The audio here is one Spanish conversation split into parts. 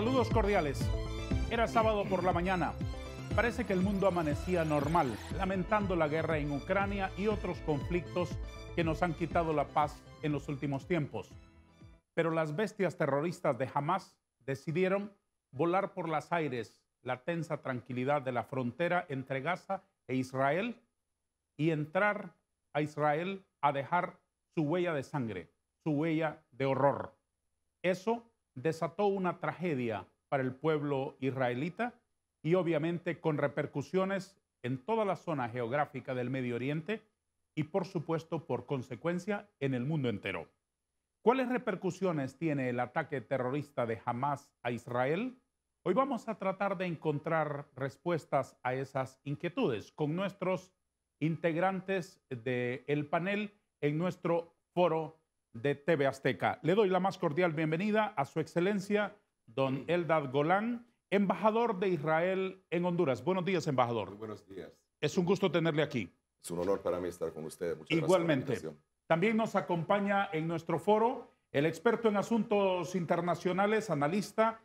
Saludos cordiales. Era sábado por la mañana. Parece que el mundo amanecía normal, lamentando la guerra en Ucrania y otros conflictos que nos han quitado la paz en los últimos tiempos. Pero las bestias terroristas de Hamas decidieron volar por las aires la tensa tranquilidad de la frontera entre Gaza e Israel y entrar a Israel a dejar su huella de sangre, su huella de horror. Eso desató una tragedia para el pueblo israelita y obviamente con repercusiones en toda la zona geográfica del Medio Oriente y por supuesto por consecuencia en el mundo entero. ¿Cuáles repercusiones tiene el ataque terrorista de Hamas a Israel? Hoy vamos a tratar de encontrar respuestas a esas inquietudes con nuestros integrantes del panel en nuestro foro de TV Azteca. Le doy la más cordial bienvenida a su excelencia, don Eldad Golán, embajador de Israel en Honduras. Buenos días, embajador. buenos días. Es un gusto tenerle aquí. Es un honor para mí estar con usted. Igualmente. También nos acompaña en nuestro foro el experto en asuntos internacionales, analista,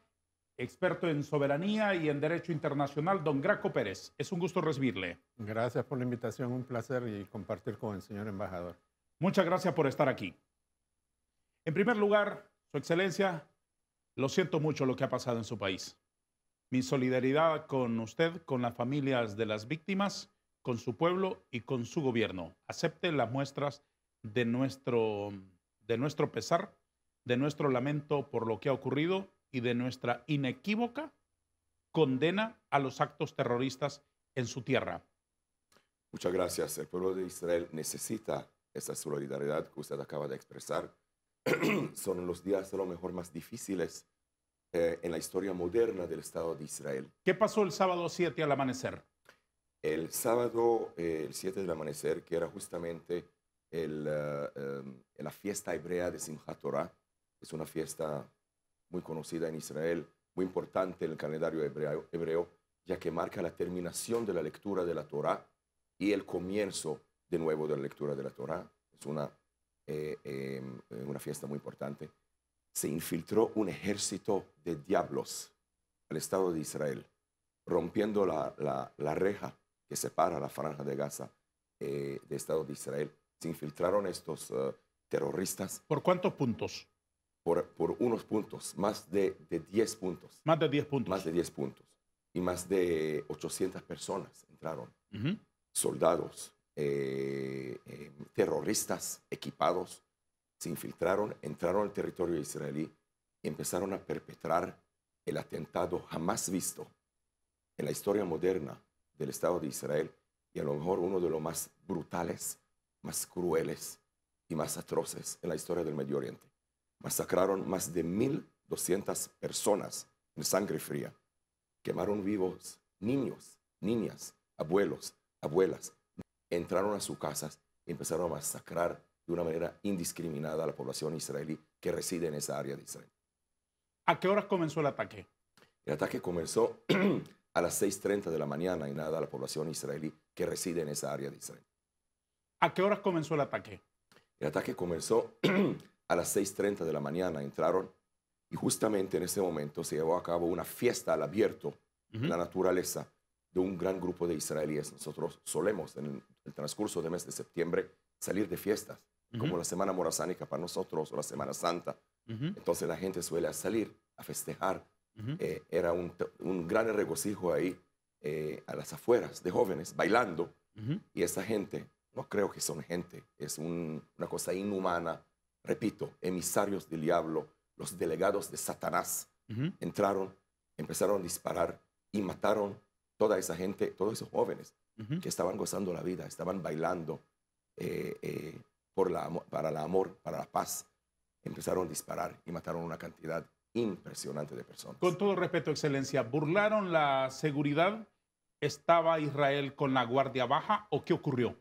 experto en soberanía y en derecho internacional, don Graco Pérez. Es un gusto recibirle. Gracias por la invitación, un placer y compartir con el señor embajador. Muchas gracias por estar aquí. En primer lugar, Su Excelencia, lo siento mucho lo que ha pasado en su país. Mi solidaridad con usted, con las familias de las víctimas, con su pueblo y con su gobierno. Acepte las muestras de nuestro, de nuestro pesar, de nuestro lamento por lo que ha ocurrido y de nuestra inequívoca condena a los actos terroristas en su tierra. Muchas gracias. El pueblo de Israel necesita esa solidaridad que usted acaba de expresar son los días a lo mejor más difíciles eh, en la historia moderna del Estado de Israel. ¿Qué pasó el sábado 7 al amanecer? El sábado, 7 eh, del amanecer, que era justamente eh, em, la fiesta hebrea de Simchat Torah, es una fiesta muy conocida en Israel, muy importante en el calendario hebreo, hebreo, ya que marca la terminación de la lectura de la Torah y el comienzo de nuevo de la lectura de la Torah. Es una eh, em, en una fiesta muy importante, se infiltró un ejército de diablos al Estado de Israel, rompiendo la, la, reja que separa la franja de Gaza eh, del Estado de Israel. Se infiltraron estos eh, terroristas. ¿Por cuántos puntos? Por, por unos puntos, más de, de 10 puntos. Más de 10 puntos. Más de 10 puntos. Y más de 800 personas entraron. Soldados, eh, eh, terroristas equipados se infiltraron, entraron al territorio israelí y empezaron a perpetrar el atentado jamás visto en la historia moderna del Estado de Israel y a lo mejor uno de los más brutales, más crueles y más atroces en la historia del Medio Oriente. Masacraron más de 1.200 personas en sangre fría. Quemaron vivos niños, niñas, abuelos, abuelas, entraron a sus casas y empezaron a masacrar de una manera indiscriminada a la población israelí que reside en esa área de Israel. ¿A qué horas comenzó el ataque? El ataque comenzó a las 6.30 de la mañana y nada a la población israelí que reside en esa área de Israel. ¿A qué horas comenzó el ataque? El ataque comenzó a las 6.30 de la mañana, entraron y justamente en ese momento se llevó a cabo una fiesta al abierto en la naturaleza de un gran grupo de israelíes. Nosotros solemos en el transcurso del mes de septiembre, salir de fiestas, como la Semana Morazánica para nosotros o la Semana Santa. Entonces la gente suele salir a festejar. Eh, era un, gran regocijo ahí eh, a las afueras de jóvenes bailando. Y esa gente, no creo que son gente, es una cosa inhumana. Repito, emisarios del diablo, los delegados de Satanás, entraron, empezaron a disparar y mataron toda esa gente, todos esos jóvenes que estaban gozando la vida, estaban bailando eh, eh, por la, para el amor, para la paz. Empezaron a disparar y mataron una cantidad impresionante de personas. Con todo respeto, excelencia, ¿burlaron la seguridad? ¿Estaba Israel con la guardia baja o qué ocurrió?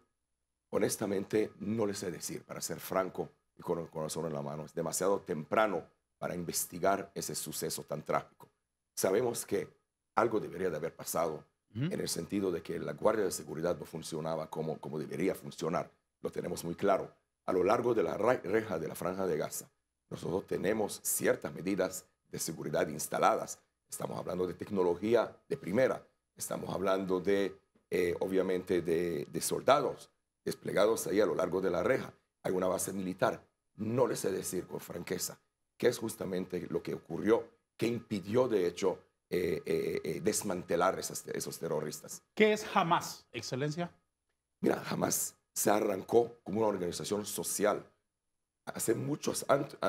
Honestamente, no les sé decir, para ser franco y con el corazón en la mano. Es demasiado temprano para investigar ese suceso tan trágico. Sabemos que algo debería de haber pasado en el sentido de que la Guardia de Seguridad no funcionaba como, como debería funcionar. Lo tenemos muy claro. A lo largo de la reja de la Franja de Gaza, nosotros tenemos ciertas medidas de seguridad instaladas. Estamos hablando de tecnología de primera, estamos hablando de, eh, obviamente, de, soldados desplegados ahí a lo largo de la reja. Hay una base militar. No les sé decir con franqueza qué es justamente lo que ocurrió, que impidió, de hecho, eh, eh, eh, desmantelar esos terroristas. ¿Qué es Hamas, Excelencia? Mira, Hamas se arrancó como una organización social hace muchos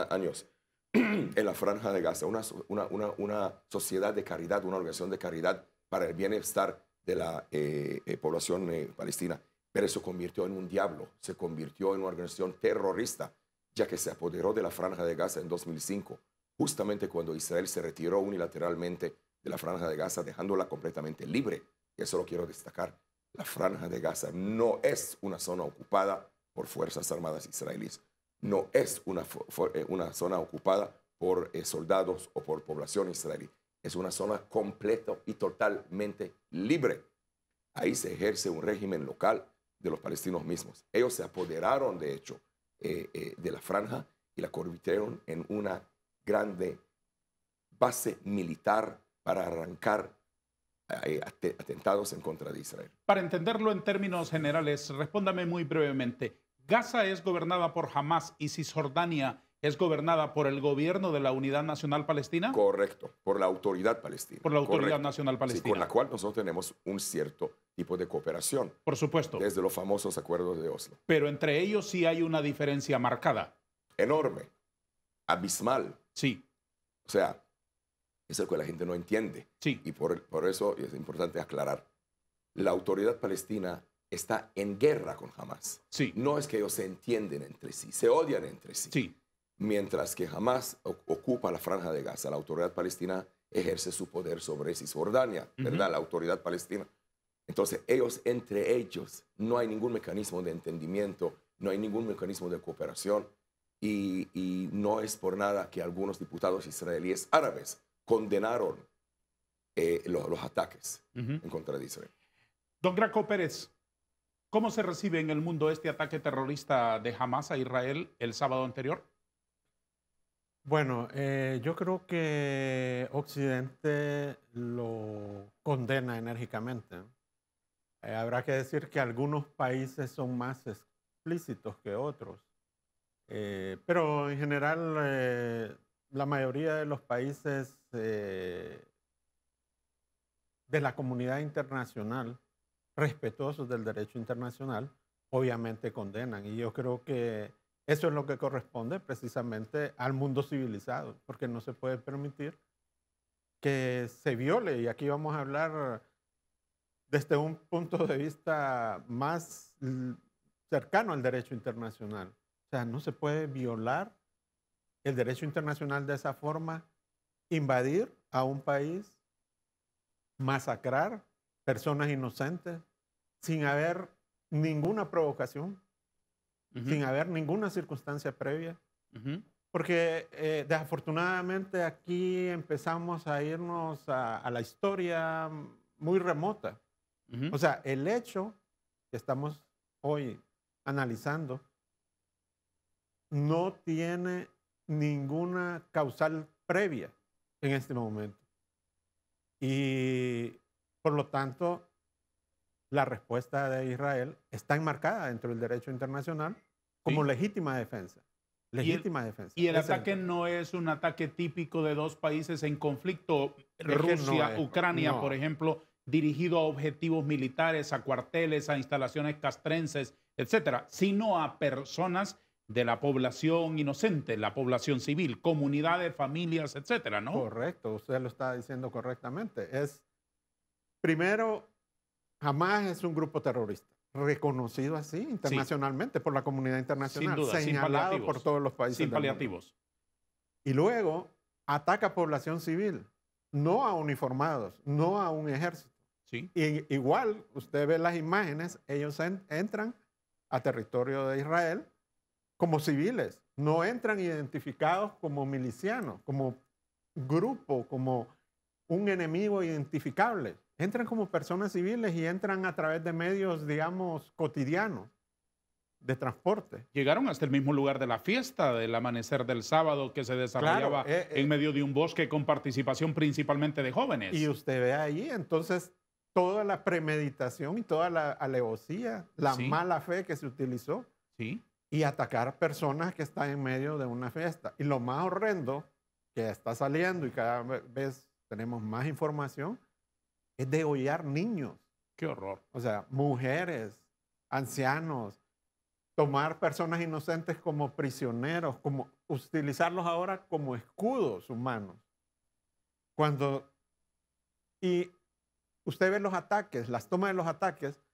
años en la franja de Gaza, una, sociedad de caridad, una organización de caridad para el bienestar de la población palestina, pero eso convirtió en un diablo, se convirtió en una organización terrorista, ya que se apoderó de la franja de Gaza en 2005, justamente cuando Israel se retiró unilateralmente de la franja de Gaza, dejándola completamente libre. eso lo quiero destacar. La franja de Gaza no es una zona ocupada por Fuerzas Armadas israelíes. No es una, eh, una zona ocupada por eh, soldados o por población israelí. Es una zona completa y totalmente libre. Ahí se ejerce un régimen local de los palestinos mismos. Ellos se apoderaron, de hecho, eh, de la franja y la convirtieron en una grande base militar para arrancar eh, atentados en contra de Israel. Para entenderlo en términos generales, respóndame muy brevemente. Gaza es gobernada por Hamas y Cisjordania es gobernada por el gobierno de la Unidad Nacional Palestina. Correcto, por la Autoridad Palestina. Por la Autoridad Nacional Palestina. con la cual nosotros tenemos un cierto tipo de cooperación. Por supuesto. Desde los famosos acuerdos de Oslo. Pero entre ellos sí hay una diferencia marcada. Enorme, abismal. Sí. O sea, es algo que la gente no entiende. Y por, por eso es importante aclarar. La autoridad palestina está en guerra con Hamas. Sí. No es que ellos se entiendan entre sí, se odian entre sí. Mientras que Hamas ocupa la franja de Gaza, la autoridad palestina ejerce su poder sobre Cisjordania, ¿verdad? La autoridad palestina. Entonces, ellos entre ellos no hay ningún mecanismo de entendimiento, no hay ningún mecanismo de cooperación y no es por nada que algunos diputados israelíes árabes condenaron eh, los, ataques en contra de Israel. Don Graco Pérez, ¿cómo se recibe en el mundo este ataque terrorista de Hamas a Israel el sábado anterior? Bueno, eh, yo creo que Occidente lo condena enérgicamente. Eh, habrá que decir que algunos países son más explícitos que otros, pero en general la mayoría de los países eh, de la comunidad internacional, respetuosos del derecho internacional, obviamente condenan. Y yo creo que eso es lo que corresponde precisamente al mundo civilizado, porque no se puede permitir que se viole, y aquí vamos a hablar desde un punto de vista más cercano al derecho internacional. O sea, no se puede violar el derecho internacional de esa forma invadir a un país, masacrar personas inocentes sin haber ninguna provocación, sin haber ninguna circunstancia previa. Porque eh, desafortunadamente aquí empezamos a irnos a, la historia muy remota. O sea, el hecho que estamos hoy analizando no tiene ninguna causal previa en este momento. Y por lo tanto, la respuesta de Israel está enmarcada dentro del derecho internacional como legítima defensa. Legítima defensa. Y el ataque no es un ataque típico de dos países en conflicto, Rusia-Ucrania, por ejemplo, dirigido a objetivos militares, a cuarteles, a instalaciones castrenses, etcétera, sino a personas de la población inocente, la población civil, comunidades, familias, etcétera, ¿no? Correcto, usted lo está diciendo correctamente. Es, primero, jamás es un grupo terrorista, reconocido así internacionalmente por la comunidad internacional, señalado por todos los países. Sin paliativos. Y luego, ataca a población civil, no a uniformados, no a un ejército. Sí. Y, igual, usted ve las imágenes, ellos entran a territorio de Israel como civiles, no entran identificados como milicianos, como grupo, como un enemigo identificable. Entran como personas civiles y entran a través de medios, digamos, cotidianos de transporte. Llegaron hasta el mismo lugar de la fiesta del amanecer del sábado que se desarrollaba eh, eh. en medio de un bosque con participación principalmente de jóvenes. Y usted ve ahí entonces toda la premeditación y toda la alevosía, la mala fe que se utilizó. Sí y atacar personas que están en medio de una fiesta. Y lo más horrendo que está saliendo y cada vez tenemos más información es degollar niños. Qué horror. O sea, mujeres, ancianos, tomar personas inocentes como prisioneros, como utilizarlos ahora como escudos humanos. Cuando y usted ve los ataques, las tomas de los ataques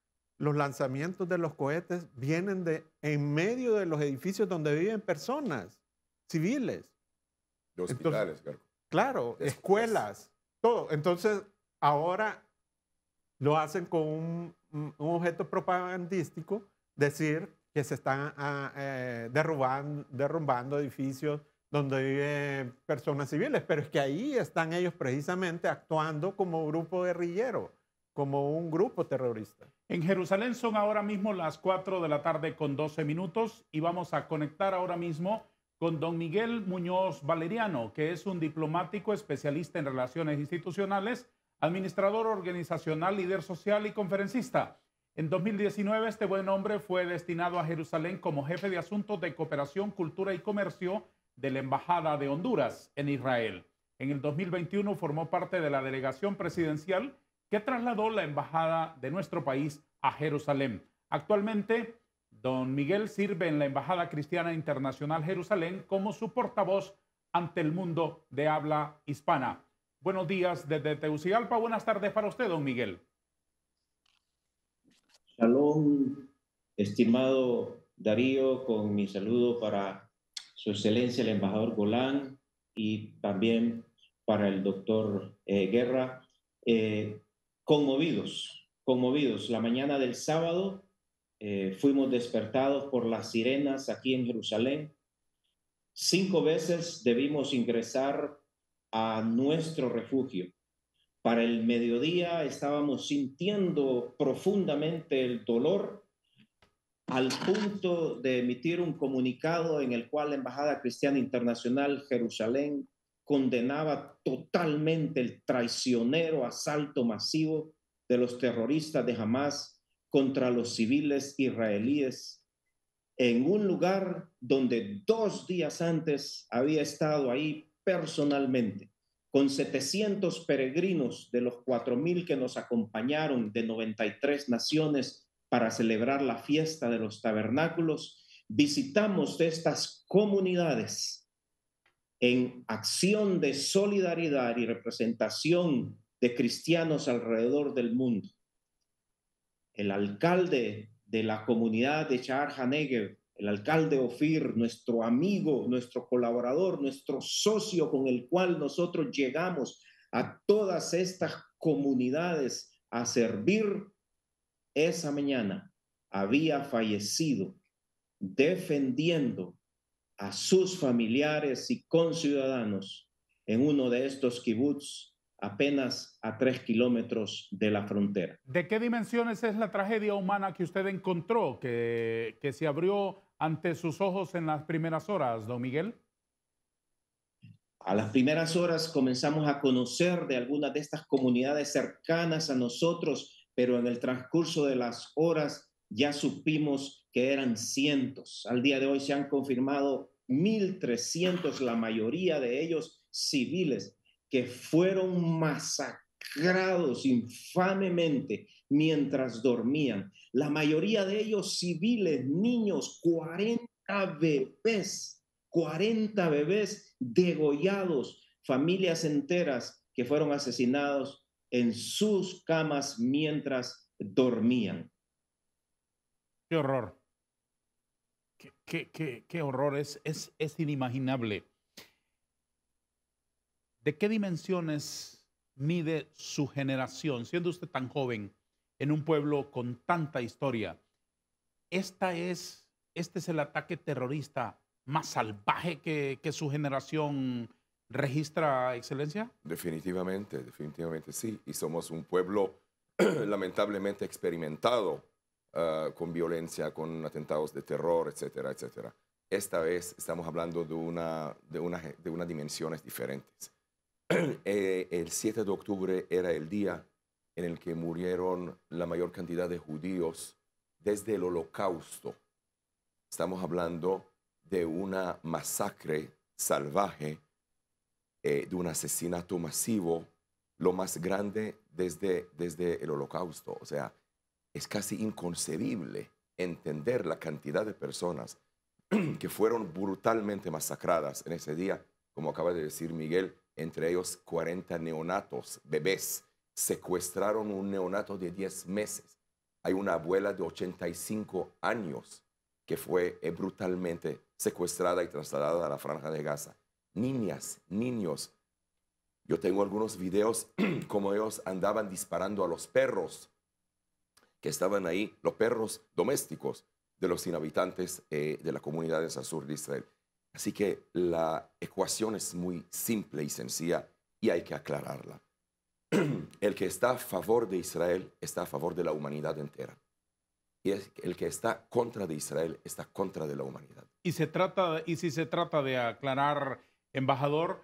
los lanzamientos de los cohetes vienen de en medio de los edificios donde viven personas civiles. hospitales, claro. claro. escuelas, todo. Entonces, ahora lo hacen con un, objeto propagandístico, decir que se están ah, eh, derrumbando edificios donde viven personas civiles, pero es que ahí están ellos precisamente actuando como grupo guerrillero, como un grupo terrorista. En Jerusalén son ahora mismo las 4 de la tarde con 12 minutos y vamos a conectar ahora mismo con don Miguel Muñoz Valeriano, que es un diplomático especialista en relaciones institucionales, administrador organizacional, líder social y conferencista. En 2019 este buen hombre fue destinado a Jerusalén como jefe de asuntos de cooperación, cultura y comercio de la Embajada de Honduras en Israel. En el 2021 formó parte de la delegación presidencial que trasladó la embajada de nuestro país a Jerusalén. Actualmente, don Miguel sirve en la Embajada Cristiana Internacional Jerusalén como su portavoz ante el mundo de habla hispana. Buenos días desde Tegucigalpa. Buenas tardes para usted, don Miguel. Salón, estimado Darío, con mi saludo para su excelencia el embajador Golán y también para el doctor eh, Guerra. Eh, conmovidos, conmovidos. La mañana del sábado eh, fuimos despertados por las sirenas aquí en Jerusalén. Cinco veces debimos ingresar a nuestro refugio. Para el mediodía estábamos sintiendo profundamente el dolor al punto de emitir un comunicado en el cual la Embajada Cristiana Internacional Jerusalén condenaba totalmente el traicionero asalto masivo de los terroristas de Hamas contra los civiles israelíes en un lugar donde dos días antes había estado ahí personalmente con 700 peregrinos de los 4.000 que nos acompañaron de 93 naciones para celebrar la fiesta de los tabernáculos, visitamos estas comunidades en acción de solidaridad y representación de cristianos alrededor del mundo. El alcalde de la comunidad de char el alcalde Ofir, nuestro amigo, nuestro colaborador, nuestro socio con el cual nosotros llegamos a todas estas comunidades a servir, esa mañana había fallecido defendiendo a sus familiares y conciudadanos en uno de estos kibbutz apenas a tres kilómetros de la frontera. ¿De qué dimensiones es la tragedia humana que usted encontró, que, que se abrió ante sus ojos en las primeras horas, don Miguel? A las primeras horas comenzamos a conocer de algunas de estas comunidades cercanas a nosotros, pero en el transcurso de las horas ya supimos que eran cientos. Al día de hoy se han confirmado 1.300, la mayoría de ellos civiles, que fueron masacrados infamemente mientras dormían. La mayoría de ellos civiles, niños, 40 bebés, 40 bebés degollados, familias enteras que fueron asesinados en sus camas mientras dormían. Qué horror qué, horror, es, es, inimaginable. ¿De qué dimensiones mide su generación, siendo usted tan joven, en un pueblo con tanta historia? Esta es, este es el ataque terrorista más salvaje que, que su generación registra, Excelencia. Definitivamente, definitivamente sí. Y somos un pueblo lamentablemente experimentado Ah, con violencia, con atentados de terror, etcétera, etcétera. Esta vez estamos hablando de una, de una, de unas dimensiones diferentes. Eh, el 7 de octubre era el día en el que murieron la mayor cantidad de judíos desde el holocausto. Estamos hablando de una masacre salvaje, eh, de un asesinato masivo, lo más grande desde, desde el holocausto. O sea, es casi inconcebible entender la cantidad de personas que fueron brutalmente masacradas en ese día, como acaba de decir Miguel, entre ellos 40 neonatos, bebés. Secuestraron un neonato de 10 meses. Hay una abuela de 85 años que fue eh, brutalmente secuestrada y trasladada a la franja de Gaza. Niñas, niños. Yo tengo algunos videos como ellos andaban disparando a los perros que estaban ahí, los perros domésticos de los inhabitantes eh, de las comunidades al sur de Israel. Así que la ecuación es muy simple y sencilla y hay que aclararla. El que está a favor de Israel está a favor de la humanidad entera. Y el que está contra de Israel está contra de la humanidad. Y, se trata, y si se trata de aclarar, embajador,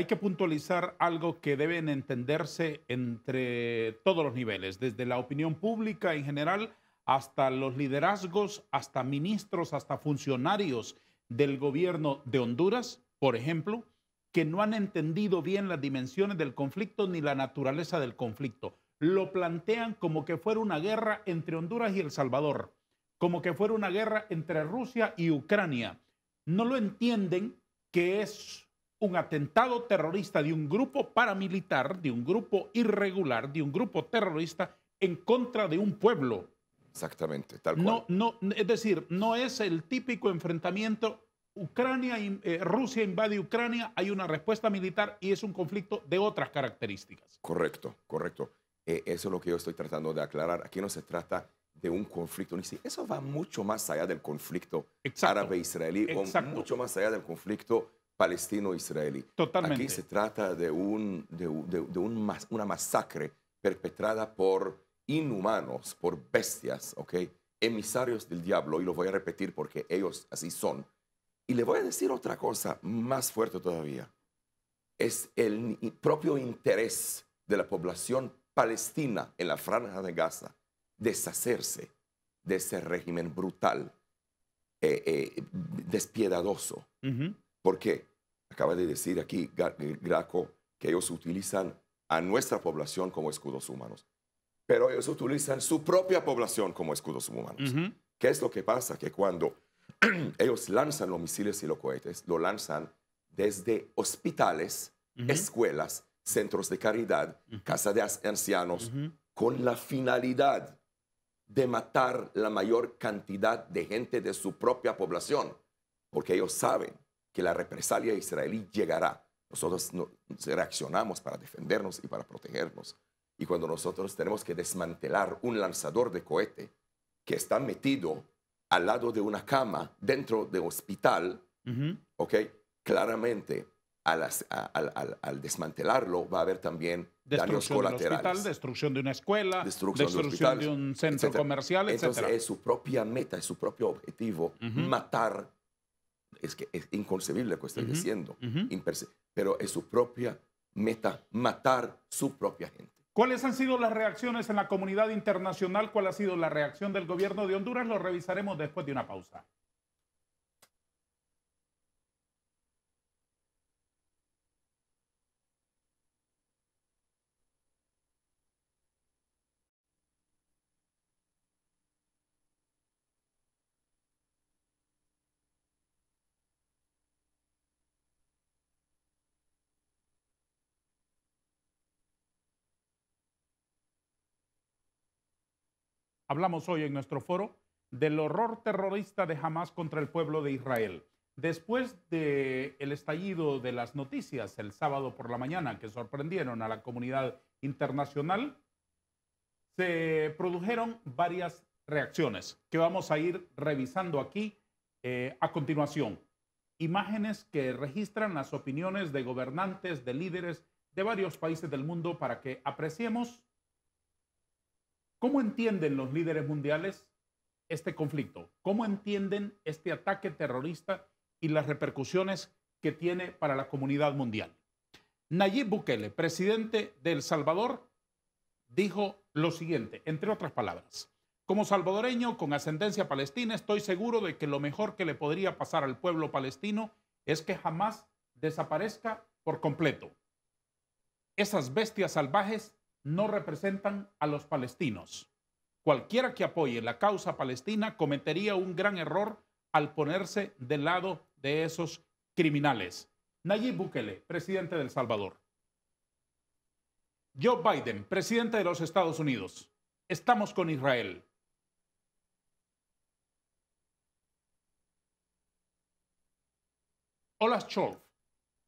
hay que puntualizar algo que deben entenderse entre todos los niveles, desde la opinión pública en general hasta los liderazgos, hasta ministros, hasta funcionarios del gobierno de Honduras, por ejemplo, que no han entendido bien las dimensiones del conflicto ni la naturaleza del conflicto. Lo plantean como que fuera una guerra entre Honduras y El Salvador, como que fuera una guerra entre Rusia y Ucrania. No lo entienden que es un atentado terrorista de un grupo paramilitar, de un grupo irregular, de un grupo terrorista en contra de un pueblo. Exactamente, tal No, no, es decir, no es el típico enfrentamiento. Ucrania, eh, Rusia invade Ucrania, hay una respuesta militar y es un conflicto de otras características. Correcto, correcto. Eh, eso es lo que yo estoy tratando de aclarar. Aquí no se trata de un conflicto. Eso va mucho más allá del conflicto árabe-israelí, mucho más allá del conflicto palestino-israelí. Totalmente. Aquí se trata de, un, de, un una masacre perpetrada por inhumanos, por bestias, ¿ok? Emisarios del diablo, y lo voy a repetir porque ellos así son. Y le voy a decir otra cosa más fuerte todavía. Es el propio interés de la población palestina en la franja de Gaza deshacerse de ese régimen brutal, eh, eh, despiedadoso acaba de decir aquí eh, Graco que ellos utilizan a nuestra población como escudos humanos, pero ellos utilizan su propia población como escudos humanos. ¿Qué es lo que pasa? Que cuando ellos lanzan los misiles y los cohetes, lo lanzan desde hospitales, escuelas, centros de caridad, casas de ancianos, con la finalidad de matar la mayor cantidad de gente de su propia población, porque ellos saben que la represalia israelí llegará. Nosotros reaccionamos para defendernos y para protegernos. Y cuando nosotros tenemos que desmantelar un lanzador de cohete que está metido al lado de una cama dentro de hospital, Claramente, al, desmantelarlo va a haber también daños colaterales. De hospital, destrucción de una escuela, destrucción, de, un centro comercial, etc. Entonces es su propia meta, es su propio objetivo matar es que es inconcebible lo que estoy diciendo, pero es su propia meta, matar su propia gente. ¿Cuáles han sido las reacciones en la comunidad internacional? ¿Cuál ha sido la reacción del gobierno de Honduras? Lo revisaremos después de una pausa. Hablamos hoy en nuestro foro del horror terrorista de Hamas contra el pueblo de Israel. Después del estallido de las noticias el sábado por la mañana que sorprendieron a la comunidad internacional, se produjeron varias reacciones que vamos a ir revisando aquí eh, a continuación. Imágenes que registran las opiniones de gobernantes, de líderes de varios países del mundo para que apreciemos ¿Cómo entienden los líderes mundiales este conflicto? ¿Cómo entienden este ataque terrorista y las repercusiones que tiene para la comunidad mundial? Nayib Bukele, presidente de El Salvador, dijo lo siguiente, entre otras palabras. Como salvadoreño con ascendencia palestina, estoy seguro de que lo mejor que le podría pasar al pueblo palestino es que jamás desaparezca por completo. Esas bestias salvajes no representan a los palestinos. Cualquiera que apoye la causa palestina cometería un gran error al ponerse del lado de esos criminales. Nayib Bukele, presidente del Salvador. Joe Biden, presidente de los Estados Unidos. Estamos con Israel. Olaf Scholz,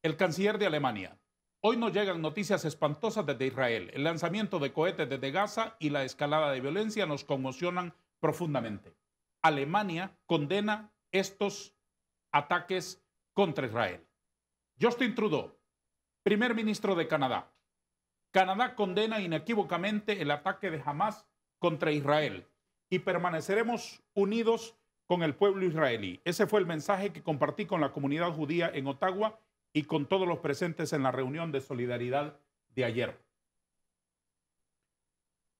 el canciller de Alemania. Hoy nos llegan noticias espantosas desde Israel. El lanzamiento de cohetes desde Gaza y la escalada de violencia nos conmocionan profundamente. Alemania condena estos ataques contra Israel. Justin Trudeau, primer ministro de Canadá. Canadá condena inequívocamente el ataque de Hamas contra Israel y permaneceremos unidos con el pueblo israelí. Ese fue el mensaje que compartí con la comunidad judía en Ottawa y con todos los presentes en la reunión de solidaridad de ayer.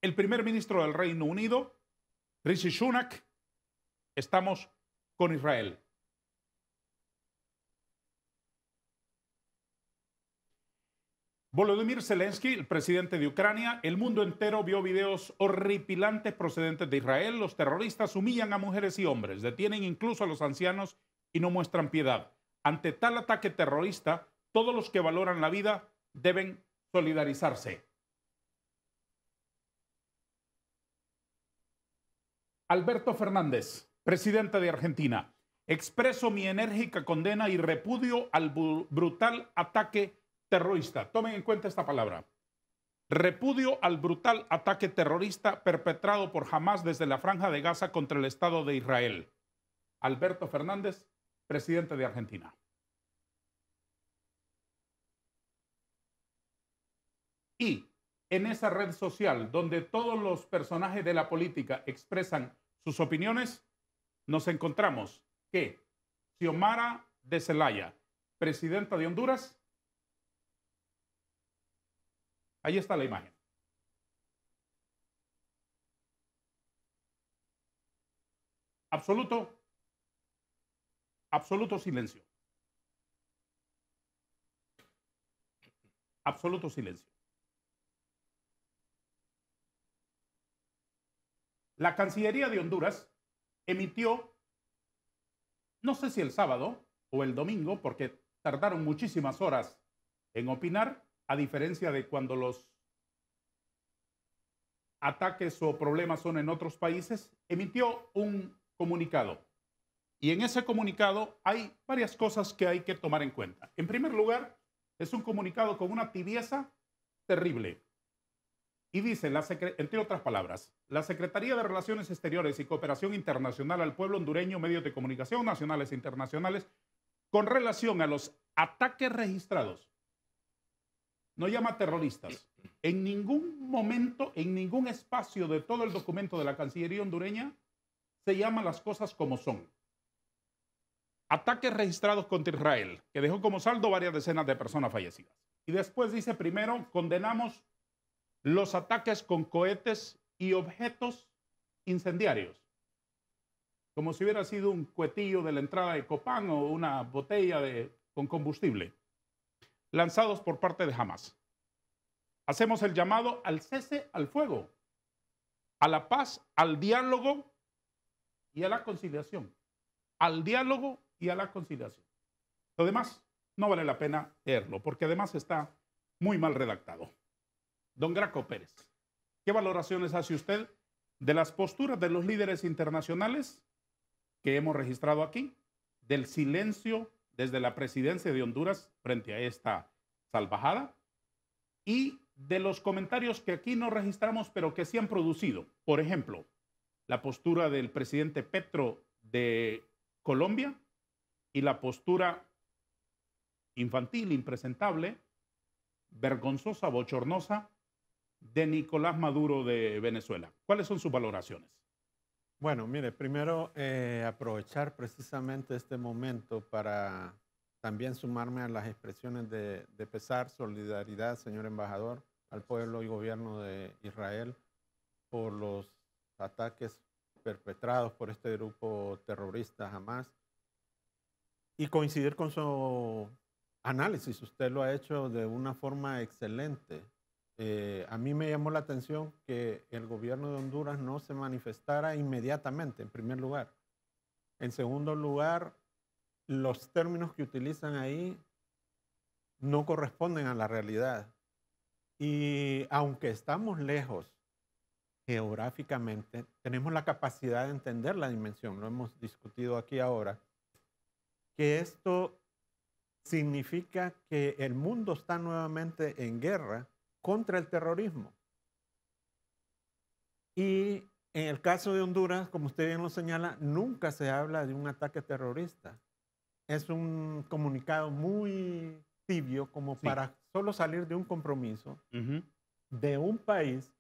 El primer ministro del Reino Unido, Rishi Sunak, estamos con Israel. Volodymyr Zelensky, el presidente de Ucrania, el mundo entero vio videos horripilantes procedentes de Israel. Los terroristas humillan a mujeres y hombres, detienen incluso a los ancianos y no muestran piedad. Ante tal ataque terrorista, todos los que valoran la vida deben solidarizarse. Alberto Fernández, presidente de Argentina, expreso mi enérgica condena y repudio al brutal ataque terrorista. Tomen en cuenta esta palabra. Repudio al brutal ataque terrorista perpetrado por Hamas desde la franja de Gaza contra el Estado de Israel. Alberto Fernández, presidente de Argentina. Y en esa red social donde todos los personajes de la política expresan sus opiniones, nos encontramos que Xiomara de Celaya, presidenta de Honduras, ahí está la imagen. Absoluto Absoluto silencio. Absoluto silencio. La Cancillería de Honduras emitió, no sé si el sábado o el domingo, porque tardaron muchísimas horas en opinar, a diferencia de cuando los ataques o problemas son en otros países, emitió un comunicado y en ese comunicado hay varias cosas que hay que tomar en cuenta. En primer lugar, es un comunicado con una tibieza terrible. Y dice, la entre otras palabras, la Secretaría de Relaciones Exteriores y Cooperación Internacional al Pueblo Hondureño, medios de comunicación nacionales e internacionales, con relación a los ataques registrados, no llama terroristas. En ningún momento, en ningún espacio de todo el documento de la Cancillería hondureña, se llaman las cosas como son ataques registrados contra Israel, que dejó como saldo varias decenas de personas fallecidas. Y después dice, primero, condenamos los ataques con cohetes y objetos incendiarios, como si hubiera sido un cohetillo de la entrada de Copán o una botella de, con combustible, lanzados por parte de Hamas. Hacemos el llamado al cese al fuego, a la paz, al diálogo y a la conciliación, al diálogo y a la conciliación. Lo demás no vale la pena leerlo, porque además está muy mal redactado. Don Graco Pérez, ¿qué valoraciones hace usted de las posturas de los líderes internacionales que hemos registrado aquí, del silencio desde la presidencia de Honduras frente a esta salvajada y de los comentarios que aquí no registramos pero que sí han producido? Por ejemplo, la postura del presidente Petro de Colombia y la postura infantil, impresentable, vergonzosa, bochornosa de Nicolás Maduro de Venezuela. ¿Cuáles son sus valoraciones? Bueno, mire, primero eh, aprovechar precisamente este momento para también sumarme a las expresiones de, de pesar, solidaridad, señor embajador, al pueblo y gobierno de Israel por los ataques perpetrados por este grupo terrorista jamás y coincidir con su análisis. Usted lo ha hecho de una forma excelente. Eh, a mí me llamó la atención que el gobierno de Honduras no se manifestara inmediatamente, en primer lugar. En segundo lugar, los términos que utilizan ahí no corresponden a la realidad. Y aunque estamos lejos geográficamente, tenemos la capacidad de entender la dimensión, lo hemos discutido aquí ahora que esto significa que el mundo está nuevamente en guerra contra el terrorismo. Y en el caso de Honduras, como usted bien lo señala, nunca se habla de un ataque terrorista. Es un comunicado muy tibio como para solo salir de un compromiso de un país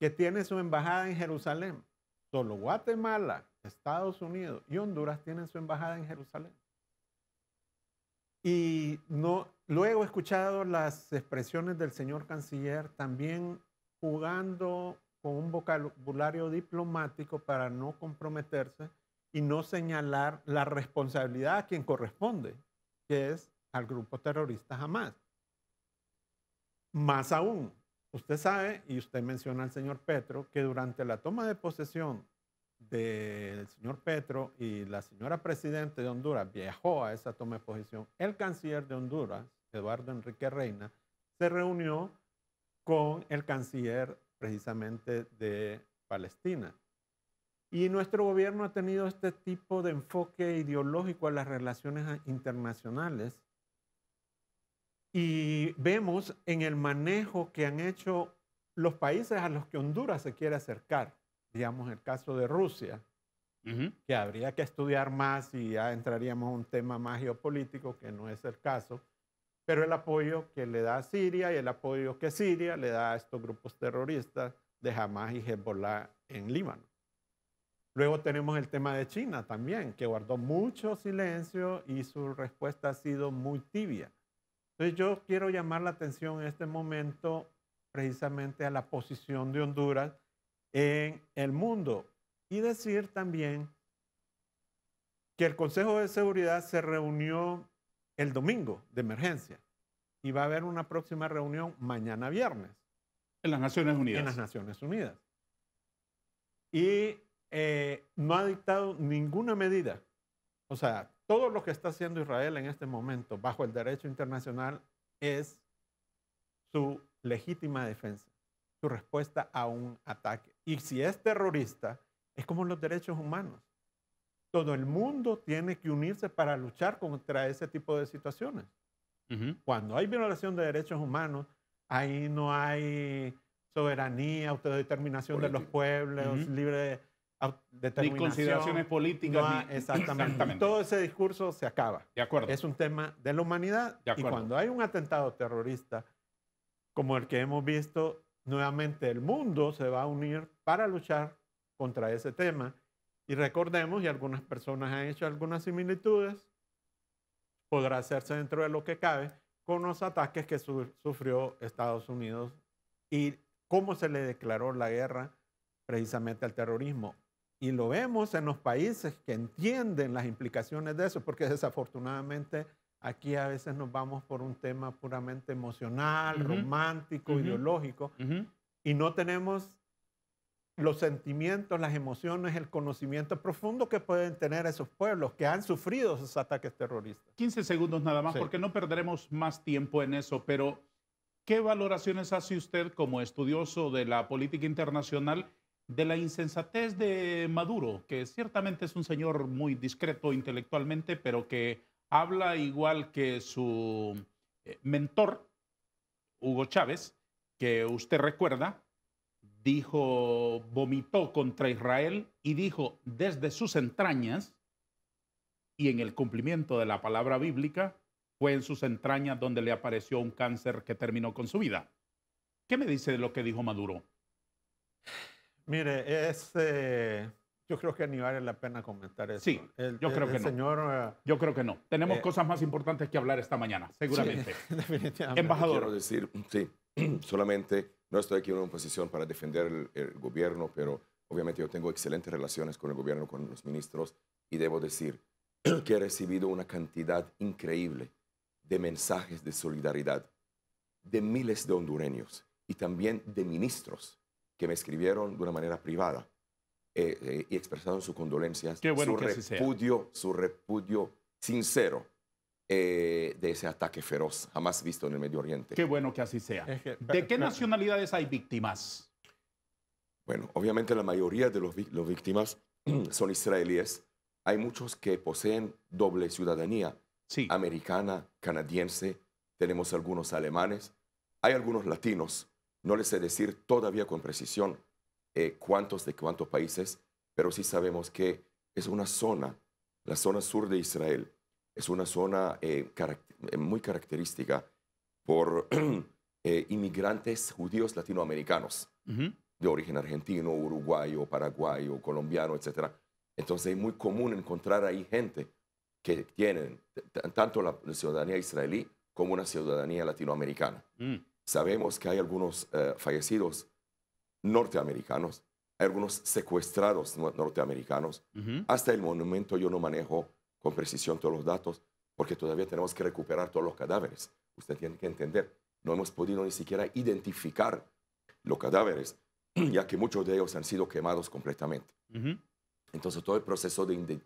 que tiene su embajada en Jerusalén. Solo Guatemala, Estados Unidos y Honduras tienen su embajada en Jerusalén. Y no, luego he escuchado las expresiones del señor canciller también jugando con un vocabulario diplomático para no comprometerse y no señalar la responsabilidad a quien corresponde, que es al grupo terrorista jamás. Más aún, usted sabe, y usted menciona al señor Petro, que durante la toma de posesión del señor Petro y la señora presidenta de Honduras viajó a esa toma de posición, el canciller de Honduras, Eduardo Enrique Reina, se reunió con el canciller precisamente de Palestina. Y nuestro gobierno ha tenido este tipo de enfoque ideológico a las relaciones internacionales. Y vemos en el manejo que han hecho los países a los que Honduras se quiere acercar digamos, el caso de Rusia, que habría que estudiar más y ya entraríamos a un tema más geopolítico, que no es el caso, pero el apoyo que le da a Siria y el apoyo que Siria le da a estos grupos terroristas de Hamas y Hezbollah en Líbano. Luego tenemos el tema de China también, que guardó mucho silencio y su respuesta ha sido muy tibia. Entonces yo quiero llamar la atención en este momento precisamente a la posición de Honduras en el mundo. Y decir también que el Consejo de Seguridad se reunió el domingo de emergencia y va a haber una próxima reunión mañana viernes. En las Naciones Unidas. En las Naciones Unidas. Y eh, no ha dictado ninguna medida. O sea, todo lo que está haciendo Israel en este momento bajo el derecho internacional es su legítima defensa, su respuesta a un ataque. Y si es terrorista, es como los derechos humanos. Todo el mundo tiene que unirse para luchar contra ese tipo de situaciones. Cuando hay violación de derechos humanos, ahí no hay soberanía, autodeterminación de los pueblos, libre de libre determinación. Ni consideraciones políticas. exactamente. Todo ese discurso se acaba. De acuerdo. Es un tema de la humanidad. y cuando hay un atentado terrorista, como el que hemos visto, nuevamente el mundo se va a unir para luchar contra ese tema. Y recordemos, y algunas personas han hecho algunas similitudes, podrá hacerse dentro de lo que cabe, con los ataques que sufrió Estados Unidos y cómo se le declaró la guerra precisamente al terrorismo. Y lo vemos en los países que entienden las implicaciones de eso, porque desafortunadamente aquí a veces nos vamos por un tema puramente emocional, romántico, ideológico, y no tenemos los sentimientos, las emociones, el conocimiento profundo que pueden tener esos pueblos que han sufrido esos ataques terroristas. 15 segundos nada más, porque no perderemos más tiempo en eso, pero ¿qué valoraciones hace usted como estudioso de la política internacional de la insensatez de Maduro, que ciertamente es un señor muy discreto intelectualmente, pero que habla igual que su eh, mentor, Hugo Chávez, que usted recuerda? dijo, vomitó contra Israel y dijo desde sus entrañas, y en el cumplimiento de la palabra bíblica, fue en sus entrañas donde le apareció un cáncer que terminó con su vida. ¿Qué me dice de lo que dijo Maduro? Mire, eh, yo creo que ni vale la pena comentar eso. Sí, yo creo que no. Señor, eh, yo creo que no. Tenemos eh, cosas más importantes que hablar esta mañana, seguramente. definitivamente. Embajador. decir, sí. solamente no estoy aquí en una posición para defender el, gobierno, pero obviamente yo tengo excelentes relaciones con el gobierno, con los ministros, y debo decir que he recibido una cantidad increíble de mensajes de solidaridad de miles de hondureños y también de ministros que me escribieron de una manera privada eh, eh, y expresaron sus condolencias, su, repudio, su repudio sincero eh, de ese ataque feroz jamás visto en el Medio Oriente. Qué bueno que así sea. ¿De qué nacionalidades hay víctimas? Bueno, obviamente la mayoría de los, víctimas son israelíes. Hay muchos que poseen doble ciudadanía, americana, canadiense, tenemos algunos alemanes, hay algunos latinos. No les sé decir todavía con precisión eh, cuántos de cuántos países, pero sí sabemos que es una zona, la zona sur de Israel, es una zona eh, eh, muy característica por eh, inmigrantes judíos latinoamericanos de origen argentino, uruguayo, paraguayo, colombiano, etc. Entonces es muy común encontrar ahí gente que tiene tanto la ciudadanía israelí como una ciudadanía latinoamericana. Mm. Sabemos que hay algunos fallecidos norteamericanos, hay algunos secuestrados norteamericanos. Hasta el momento yo no manejo con precisión todos los datos, porque todavía tenemos que recuperar todos los cadáveres. Usted tiene que entender, no hemos podido ni siquiera identificar los cadáveres, ya que muchos de ellos han sido quemados completamente. Entonces todo el proceso de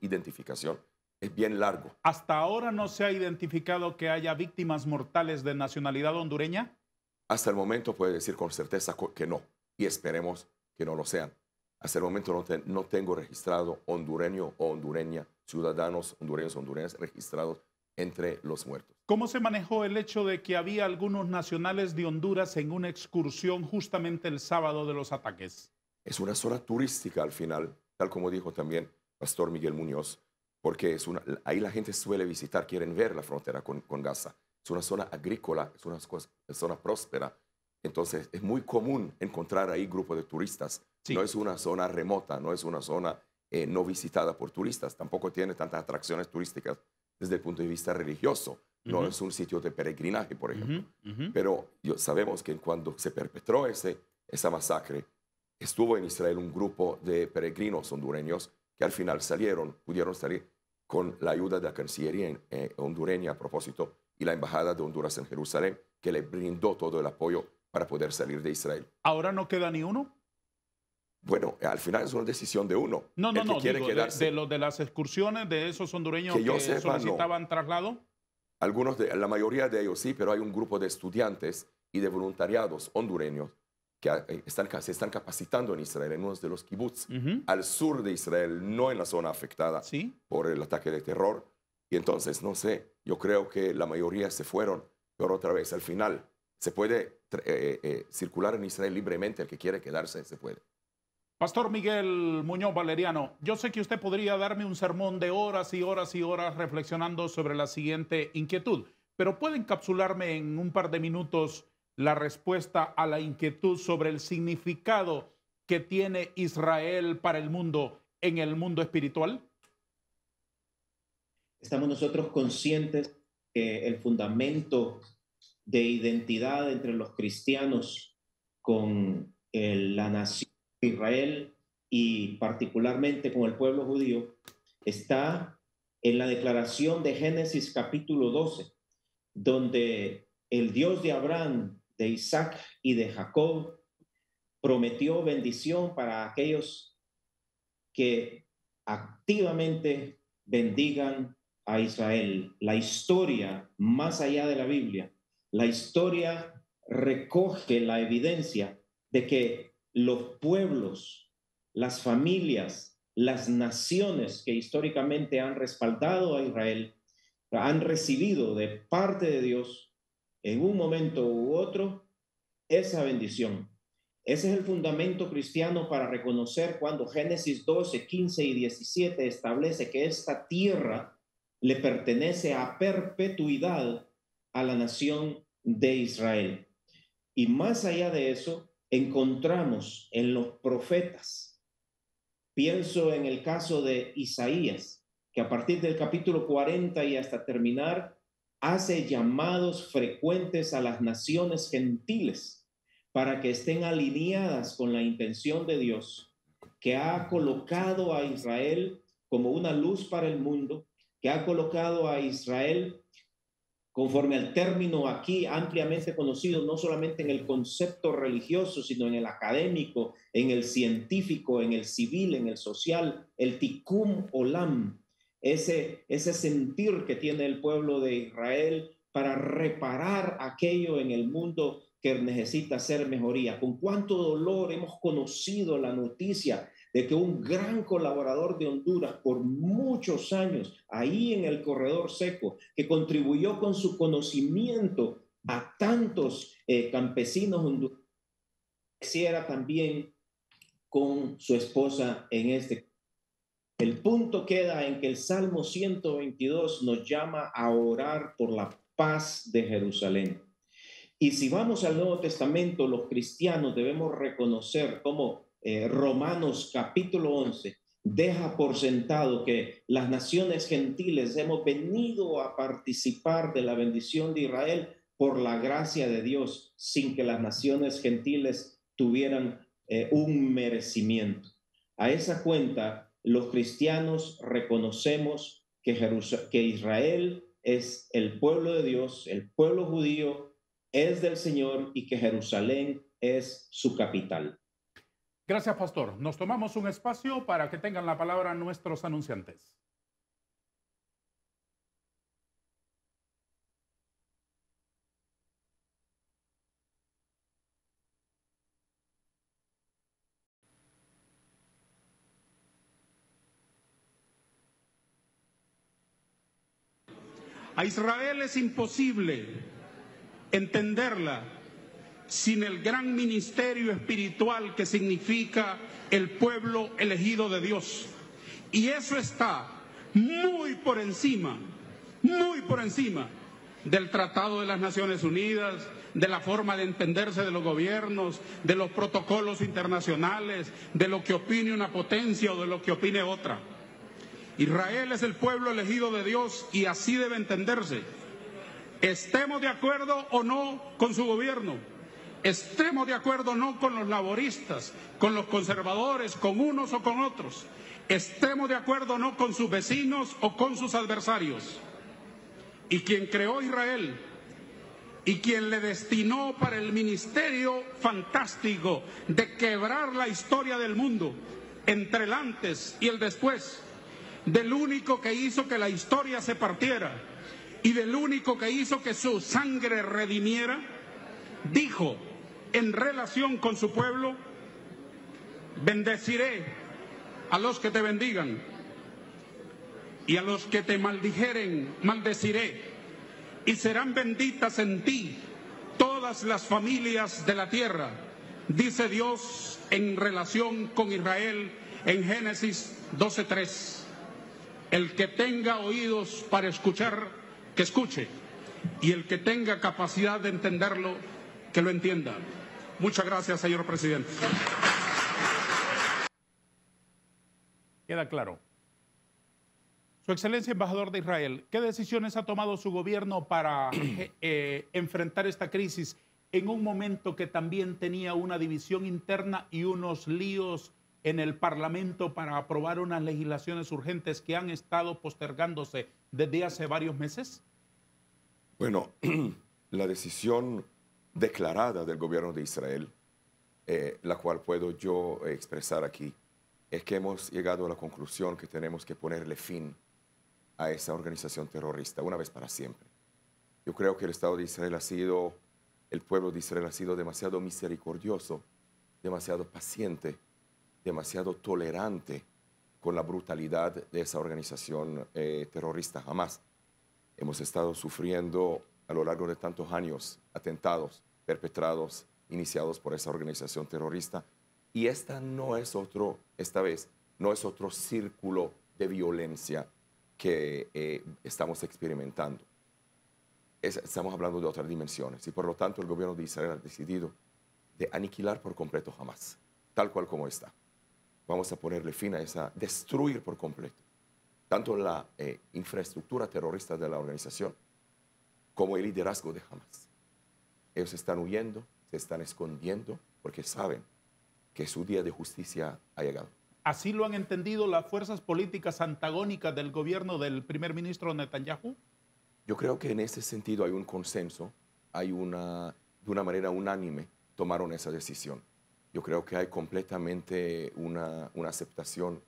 identificación es bien largo. ¿Hasta ahora no se ha identificado que haya víctimas mortales de nacionalidad hondureña? Hasta el momento puede decir con certeza que no, y esperemos que no lo sean. Hasta el momento no, tengo registrado hondureño o hondureña, ciudadanos hondureños o hondureñas registrados entre los muertos. ¿Cómo se manejó el hecho de que había algunos nacionales de Honduras en una excursión justamente el sábado de los ataques? Es una zona turística al final, tal como dijo también Pastor Miguel Muñoz, porque es una, ahí la gente suele visitar, quieren ver la frontera con, Gaza. Es una zona agrícola, una, es una zona próspera. Entonces es muy común encontrar ahí grupos de turistas no es una zona remota, no es una zona eh, no visitada por turistas, tampoco tiene tantas atracciones turísticas desde el punto de vista religioso. No es un sitio de peregrinaje, por ejemplo. Pero yo, sabemos que cuando se perpetró ese, esa masacre, estuvo en Israel un grupo de peregrinos hondureños que al final salieron, pudieron salir con la ayuda de la Cancillería eh, hondureña a propósito y la Embajada de Honduras en Jerusalén, que le brindó todo el apoyo para poder salir de Israel. ¿Ahora no queda ni uno? Bueno, al final es una decisión de uno. No, no, no. Quiere quedarse. De, lo, de las excursiones de esos hondureños que, que sepa, solicitaban traslado. Algunos la mayoría de ellos sí, pero hay un grupo de estudiantes y de voluntariados hondureños que eh, están, se están capacitando en Israel, en uno de los kibbutz, al sur de Israel, no en la zona afectada por el ataque de terror. Y entonces, no sé, yo creo que la mayoría se fueron, pero otra vez, al final, se puede eh, eh, circular en Israel libremente, el que quiere quedarse se puede. Pastor Miguel Muñoz Valeriano, yo sé que usted podría darme un sermón de horas y horas y horas reflexionando sobre la siguiente inquietud, pero ¿puede encapsularme en un par de minutos la respuesta a la inquietud sobre el significado que tiene Israel para el mundo en el mundo espiritual? Estamos nosotros conscientes que el fundamento de identidad entre los cristianos con eh, la nación Israel y particularmente con el pueblo judío está en la declaración de Génesis capítulo 12, donde el Dios de Abraham, de Isaac y de Jacob prometió bendición para aquellos que activamente bendigan a Israel. La historia, más allá de la Biblia, la historia recoge la evidencia de que los pueblos, las familias, las naciones que históricamente han respaldado a Israel, han recibido de parte de Dios en un momento u otro esa bendición. Ese es el fundamento cristiano para reconocer cuando Génesis 12, 15 y 17 establece que esta tierra le pertenece a perpetuidad a la nación de Israel. Y más allá de eso, encontramos en los profetas. Pienso en el caso de Isaías, que a partir del capítulo 40 y hasta terminar, hace llamados frecuentes a las naciones gentiles para que estén alineadas con la intención de Dios, que ha colocado a Israel como una luz para el mundo, que ha colocado a Israel conforme al término aquí ampliamente conocido, no solamente en el concepto religioso, sino en el académico, en el científico, en el civil, en el social, el tikkun olam, ese, ese sentir que tiene el pueblo de Israel para reparar aquello en el mundo que necesita ser mejoría. Con cuánto dolor hemos conocido la noticia de que un gran colaborador de Honduras por muchos años, ahí en el corredor seco, que contribuyó con su conocimiento a tantos eh, campesinos hondureños, era también con su esposa en este. El punto queda en que el Salmo 122 nos llama a orar por la paz de Jerusalén. Y si vamos al Nuevo Testamento, los cristianos debemos reconocer cómo eh, Romanos capítulo 11 deja por sentado que las naciones gentiles hemos venido a participar de la bendición de Israel por la gracia de Dios, sin que las naciones gentiles tuvieran eh, un merecimiento. A esa cuenta, los cristianos reconocemos que, que Israel es el pueblo de Dios, el pueblo judío es del Señor y que Jerusalén es su capital. Gracias, pastor. Nos tomamos un espacio para que tengan la palabra nuestros anunciantes. A Israel es imposible entenderla sin el gran ministerio espiritual que significa el pueblo elegido de Dios. Y eso está muy por encima, muy por encima del Tratado de las Naciones Unidas, de la forma de entenderse de los gobiernos, de los protocolos internacionales, de lo que opine una potencia o de lo que opine otra. Israel es el pueblo elegido de Dios y así debe entenderse. Estemos de acuerdo o no con su gobierno Estemos de acuerdo no con los laboristas, con los conservadores, con unos o con otros. extremo de acuerdo no con sus vecinos o con sus adversarios. Y quien creó Israel y quien le destinó para el ministerio fantástico de quebrar la historia del mundo entre el antes y el después, del único que hizo que la historia se partiera y del único que hizo que su sangre redimiera, dijo, en relación con su pueblo, bendeciré a los que te bendigan y a los que te maldijeren, maldeciré, y serán benditas en ti todas las familias de la tierra, dice Dios en relación con Israel en Génesis 12.3. El que tenga oídos para escuchar, que escuche, y el que tenga capacidad de entenderlo, que lo entienda. Muchas gracias, señor presidente. Queda claro. Su excelencia, embajador de Israel, ¿qué decisiones ha tomado su gobierno para eh, eh, enfrentar esta crisis en un momento que también tenía una división interna y unos líos en el Parlamento para aprobar unas legislaciones urgentes que han estado postergándose desde hace varios meses? Bueno, la decisión declarada del gobierno de Israel, eh, la cual puedo yo expresar aquí, es que hemos llegado a la conclusión que tenemos que ponerle fin a esa organización terrorista una vez para siempre. Yo creo que el Estado de Israel ha sido, el pueblo de Israel ha sido demasiado misericordioso, demasiado paciente, demasiado tolerante con la brutalidad de esa organización eh, terrorista. Jamás hemos estado sufriendo a lo largo de tantos años atentados perpetrados, iniciados por esa organización terrorista. Y esta no es otro, esta vez, no es otro círculo de violencia que eh, estamos experimentando. estamos hablando de otras dimensiones y por lo tanto el gobierno de Israel ha decidido de aniquilar por completo Hamas, tal cual como está. Vamos a ponerle fin a esa, destruir por completo, tanto la eh, infraestructura terrorista de la organización como el liderazgo de Hamas. Ellos están huyendo, se están escondiendo porque saben que su día de justicia ha llegado. ¿Así lo han entendido las fuerzas políticas antagónicas del gobierno del primer ministro Netanyahu? Yo creo que en ese sentido hay un consenso, hay una, de una manera unánime, tomaron esa decisión. Yo creo que hay completamente una, una aceptación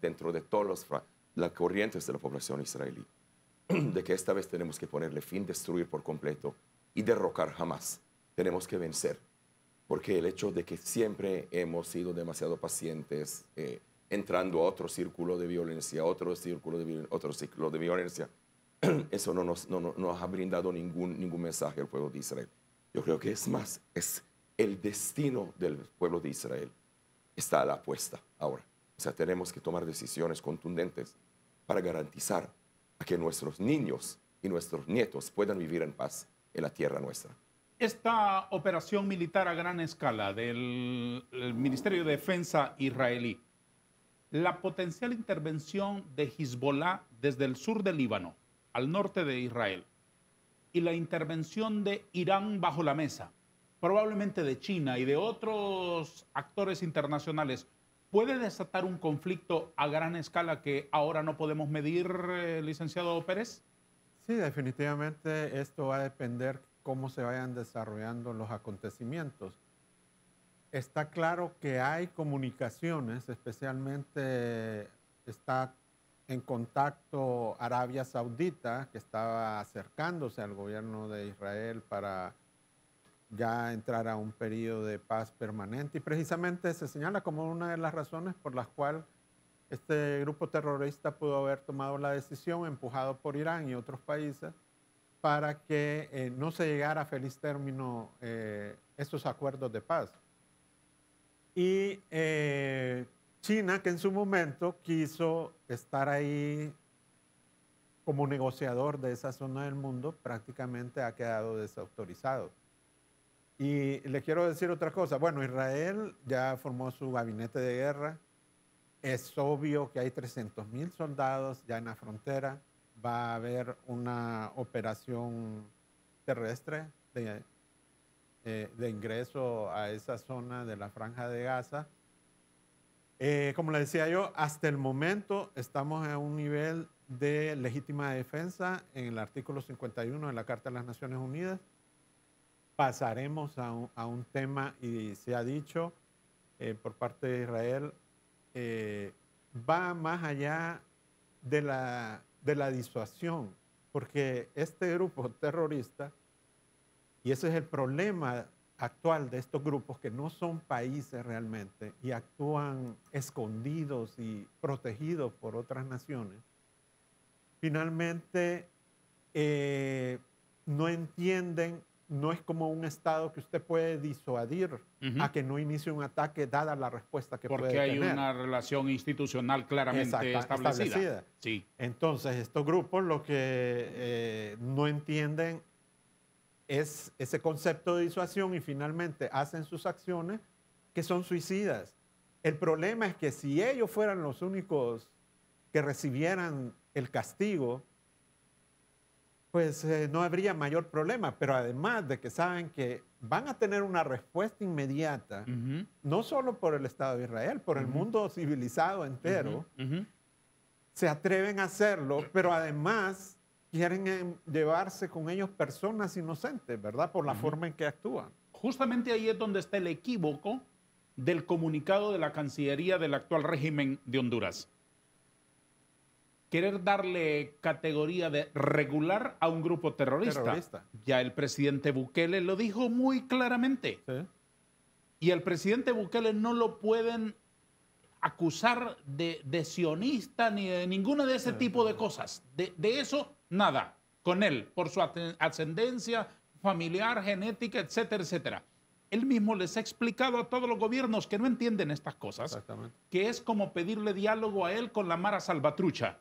dentro de todas las, las corrientes de la población israelí de que esta vez tenemos que ponerle fin, destruir por completo y derrocar jamás. Tenemos que vencer, porque el hecho de que siempre hemos sido demasiado pacientes, eh, entrando a otro círculo de violencia, otro círculo de, otro ciclo de violencia, eso no nos, no, no nos ha brindado ningún, ningún mensaje al pueblo de Israel. Yo creo que es más, es el destino del pueblo de Israel está a la apuesta ahora. O sea, tenemos que tomar decisiones contundentes para garantizar que nuestros niños y nuestros nietos puedan vivir en paz en la tierra nuestra. Esta operación militar a gran escala del Ministerio de Defensa israelí, la potencial intervención de Hezbollah desde el sur del Líbano al norte de Israel y la intervención de Irán bajo la mesa, probablemente de China y de otros actores internacionales, ¿puede desatar un conflicto a gran escala que ahora no podemos medir, eh, licenciado Pérez? Sí, definitivamente esto va a depender cómo se vayan desarrollando los acontecimientos. Está claro que hay comunicaciones, especialmente está en contacto Arabia Saudita, que estaba acercándose al gobierno de Israel para ya entrar a un periodo de paz permanente. Y precisamente se señala como una de las razones por las cuales este grupo terrorista pudo haber tomado la decisión, empujado por Irán y otros países, para que eh, no se llegara a feliz término eh, estos acuerdos de paz. Y eh, China, que en su momento quiso estar ahí como negociador de esa zona del mundo, prácticamente ha quedado desautorizado. Y le quiero decir otra cosa. Bueno, Israel ya formó su gabinete de guerra, es obvio que hay 300,000 soldados ya en la frontera, va a haber una operación terrestre de, eh, ingreso a esa zona de la franja de Gaza. Eh, como le decía yo, hasta el momento estamos a un nivel de legítima defensa en el artículo 51 de la Carta de las Naciones Unidas. Pasaremos a un, tema y se ha dicho eh, por parte de Israel eh, va más allá de la, de la disuasión, porque este grupo terrorista, y ese es el problema actual de estos grupos que no son países realmente y actúan escondidos y protegidos por otras naciones, finalmente eh, no entienden no es como un estado que usted puede disuadir a que no inicie un ataque dada la respuesta que puede tener. Porque hay una relación institucional claramente establecida. Sí. Entonces, estos grupos lo que eh, no entienden es ese concepto de disuasión y finalmente hacen sus acciones que son suicidas. El problema es que si ellos fueran los únicos que recibieran el castigo, pues eh, no habría mayor problema. Pero además de que saben que van a tener una respuesta inmediata, no solo por el Estado de Israel, por el mundo civilizado entero, se atreven a hacerlo, pero además quieren em, llevarse con ellos personas inocentes, ¿verdad? Por la forma en que actúan. Justamente ahí es donde está el equívoco del comunicado de la Cancillería del actual régimen de Honduras querer darle categoría de regular a un grupo terrorista. Ya el presidente Bukele lo dijo muy claramente. Y el presidente Bukele no lo pueden acusar de, sionista ni de ninguna de ese tipo de cosas. De, de eso, nada. Con él, por su ascendencia familiar, genética, etcétera, etcétera él mismo les ha explicado a todos los gobiernos que no entienden estas cosas, que es como pedirle diálogo a él con la Mara Salvatrucha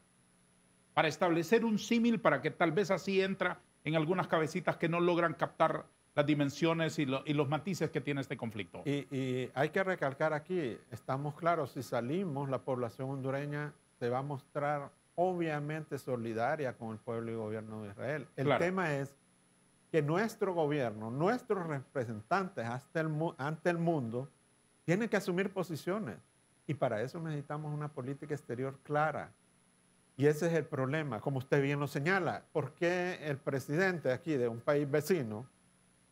para establecer un símil para que tal vez así entra en algunas cabecitas que no logran captar las dimensiones y, los matices que tiene este conflicto. Y, hay que recalcar aquí, estamos claros, si salimos, la población hondureña se va a mostrar obviamente solidaria con el pueblo y gobierno de Israel. El tema es que nuestro gobierno, nuestros representantes ante el mundo, tienen que asumir posiciones. Y para eso necesitamos una política exterior clara, y ese es el problema, como usted bien lo señala. ¿Por qué el presidente aquí de un país vecino,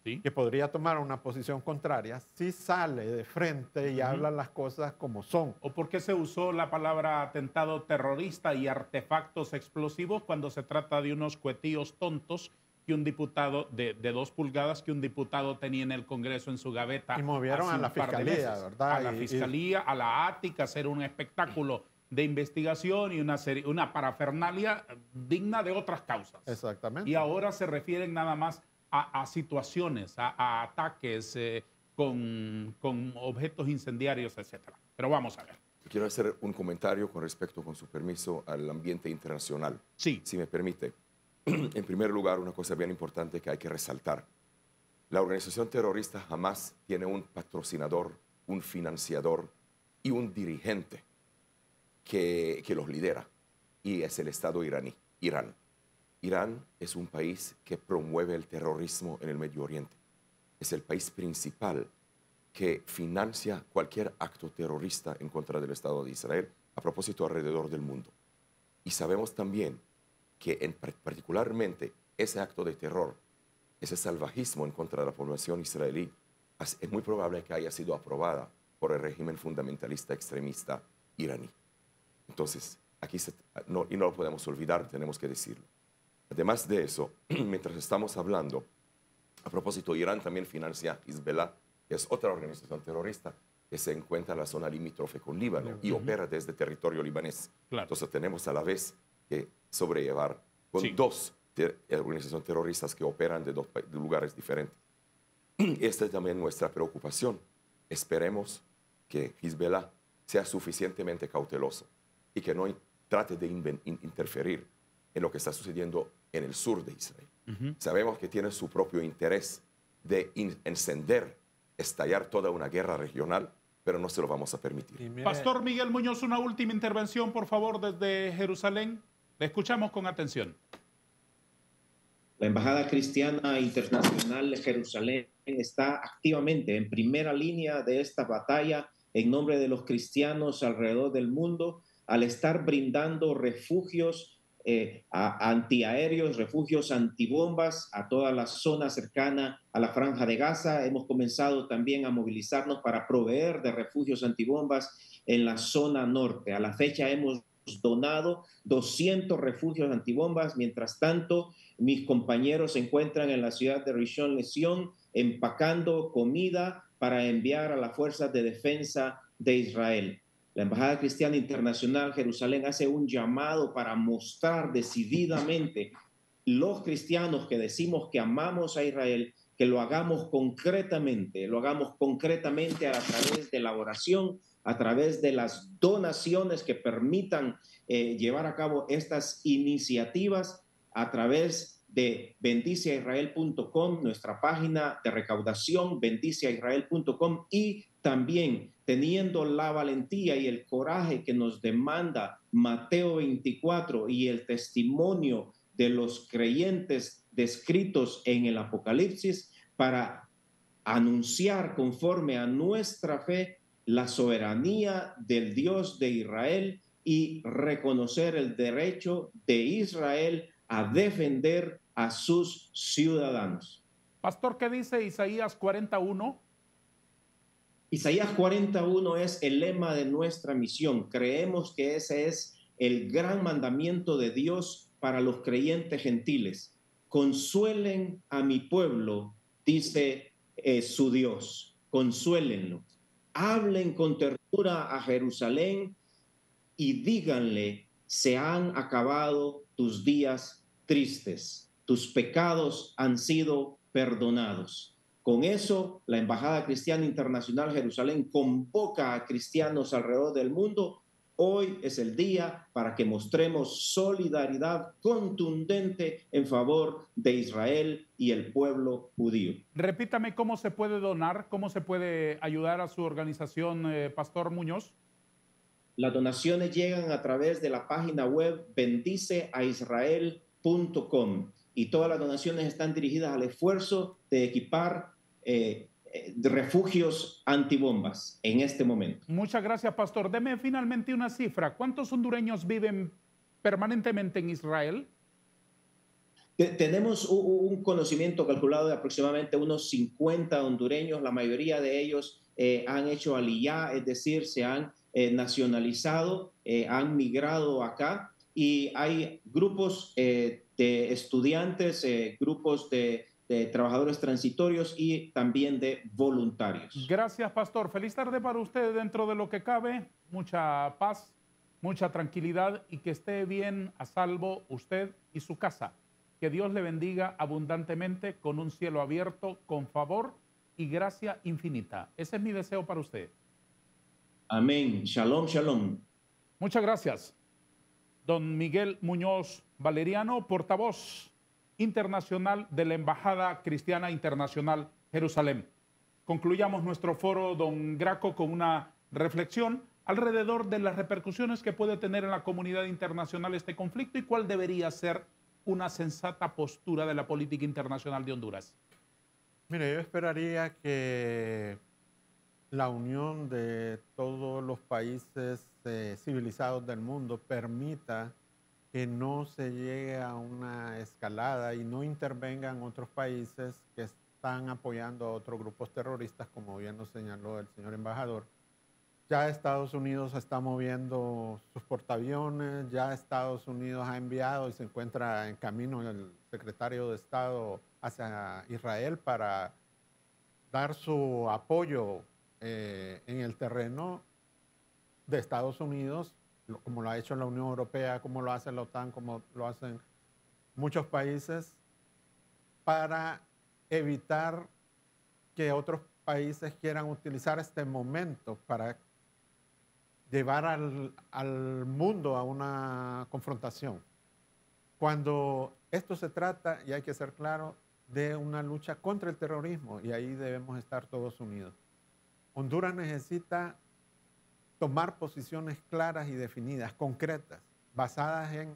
que podría tomar una posición contraria, si sale de frente y habla las cosas como son? ¿O por qué se usó la palabra atentado terrorista y artefactos explosivos cuando se trata de unos cuetillos tontos y un diputado de, dos pulgadas que un diputado tenía en el Congreso en su gaveta. Y movieron a la fiscalía, ¿verdad? A la fiscalía, a la ática, hacer un espectáculo de investigación y una, serie, una parafernalia digna de otras causas. Exactamente. Y ahora se refieren nada más a, situaciones, a, ataques eh, con, con, objetos incendiarios, etc. Pero vamos a ver. Quiero hacer un comentario con respecto, con su permiso, al ambiente internacional. Sí. Si me permite. en primer lugar, una cosa bien importante que hay que resaltar. La organización terrorista jamás tiene un patrocinador, un financiador y un dirigente que, los lidera y es el Estado iraní, Irán. Irán es un país que promueve el terrorismo en el Medio Oriente. Es el país principal que financia cualquier acto terrorista en contra del Estado de Israel, a propósito alrededor del mundo. Y sabemos también que en particularmente ese acto de terror, ese salvajismo en contra de la población israelí, es muy probable que haya sido aprobada por el régimen fundamentalista extremista iraní. Entonces, aquí no, y no lo podemos olvidar, tenemos que decirlo. Además de eso, mientras estamos hablando, a propósito, Irán también financia Hezbollah, que es otra organización terrorista que se encuentra en la zona limítrofe con Líbano y opera desde territorio libanés. Entonces tenemos a la vez que sobrellevar con dos organizaciones terroristas que operan de dos lugares diferentes. Esta es también nuestra preocupación. Esperemos que Hezbollah sea suficientemente cauteloso y que no trate de interferir en lo que está sucediendo en el sur de Israel. Sabemos que tiene su propio interés de encender, estallar toda una guerra regional, pero no se lo vamos a permitir. Pastor Miguel Muñoz, una última intervención, por favor, desde Jerusalén. Le escuchamos con atención. La Embajada Cristiana Internacional de Jerusalén está activamente en primera línea de esta batalla en nombre de los cristianos alrededor del mundo al estar brindando refugios eh, antiaéreos, refugios antibombas a toda la zona cercana a la franja de Gaza. Hemos comenzado también a movilizarnos para proveer de refugios antibombas en la zona norte. A la fecha hemos donado 200 refugios antibombas. Mientras tanto, mis compañeros se encuentran en la ciudad de Rishon Lezion empacando comida para enviar a las fuerzas de defensa de Israel. La Embajada Cristiana Internacional Jerusalén hace un llamado para mostrar decididamente los cristianos que decimos que amamos a Israel, que lo hagamos concretamente, lo hagamos concretamente a través de la oración, a través de las donaciones que permitan eh, llevar a cabo estas iniciativas, a través de bendiciaisrael.com, nuestra página de recaudación, bendiciaisrael.com y también teniendo la valentía y el coraje que nos demanda Mateo 24 y el testimonio de los creyentes descritos en el Apocalipsis para anunciar conforme a nuestra fe la soberanía del Dios de Israel y reconocer el derecho de Israel a defender a sus ciudadanos. Pastor, ¿qué dice Isaías 41? Isaías 41 es el lema de nuestra misión. Creemos que ese es el gran mandamiento de Dios para los creyentes gentiles. Consuelen a mi pueblo, dice eh, su Dios. Consuélenlo. Hablen con ternura a Jerusalén y díganle, se han acabado tus días tristes, tus pecados han sido perdonados. Con eso, la Embajada Cristiana Internacional Jerusalén convoca a cristianos alrededor del mundo. Hoy es el día para que mostremos solidaridad contundente en favor de Israel y el pueblo judío. Repítame cómo se puede donar, cómo se puede ayudar a su organización, eh, Pastor Muñoz. Las donaciones llegan a través de la página web bendiceaisrael.com y todas las donaciones están dirigidas al esfuerzo de equipar eh, eh, refugios antibombas en este momento. Muchas gracias, Pastor. Deme finalmente una cifra. ¿Cuántos hondureños viven permanentemente en Israel? Tenemos un conocimiento calculado de aproximadamente unos 50 hondureños, la mayoría de ellos eh, han hecho aliyah, es decir, se han eh, nacionalizado, eh, han migrado acá y hay grupos eh, de estudiantes, grupos de trabajadores transitorios y también de voluntarios. Gracias, Pastor. Feliz tarde para usted dentro de lo que cabe. Mucha paz, mucha tranquilidad y que esté bien a salvo usted y su casa. Que Dios le bendiga abundantemente con un cielo abierto, con favor y gracia infinita. Ese es mi deseo para usted. Amén. Shalom, shalom. Muchas gracias. Don Miguel Muñoz Valeriano, portavoz internacional de la Embajada Cristiana Internacional Jerusalén. Concluyamos nuestro foro, don Graco, con una reflexión alrededor de las repercusiones que puede tener en la comunidad internacional este conflicto y cuál debería ser una sensata postura de la política internacional de Honduras. Mire, yo esperaría que la unión de todos los países eh, civilizados del mundo permita que no se llegue a una escalada y no intervengan otros países que están apoyando a otros grupos terroristas, como bien lo señaló el señor embajador. Ya Estados Unidos está moviendo sus portaaviones, ya Estados Unidos ha enviado y se encuentra en camino el secretario de Estado hacia Israel para dar su apoyo eh, en el terreno de Estados Unidos, como lo ha hecho la Unión Europea, como lo hace la OTAN, como lo hacen muchos países, para evitar que otros países quieran utilizar este momento para llevar al, al mundo a una confrontación. Cuando esto se trata, y hay que ser claro, de una lucha contra el terrorismo, y ahí debemos estar todos unidos. Honduras necesita tomar posiciones claras y definidas, concretas, basadas en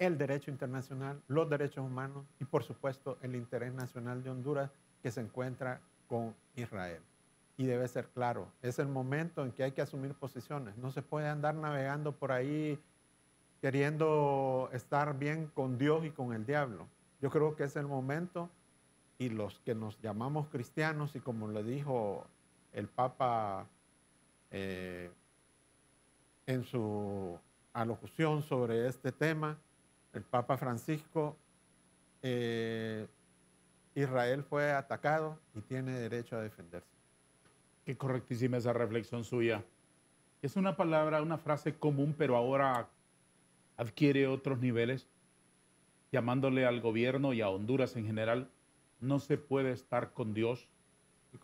el derecho internacional, los derechos humanos y por supuesto el interés nacional de Honduras que se encuentra con Israel. Y debe ser claro, es el momento en que hay que asumir posiciones. No se puede andar navegando por ahí queriendo estar bien con Dios y con el diablo. Yo creo que es el momento y los que nos llamamos cristianos y como le dijo el Papa eh, en su alocución sobre este tema, el Papa Francisco, eh, Israel fue atacado y tiene derecho a defenderse. Qué correctísima esa reflexión suya. Es una palabra, una frase común, pero ahora adquiere otros niveles, llamándole al gobierno y a Honduras en general, no se puede estar con Dios y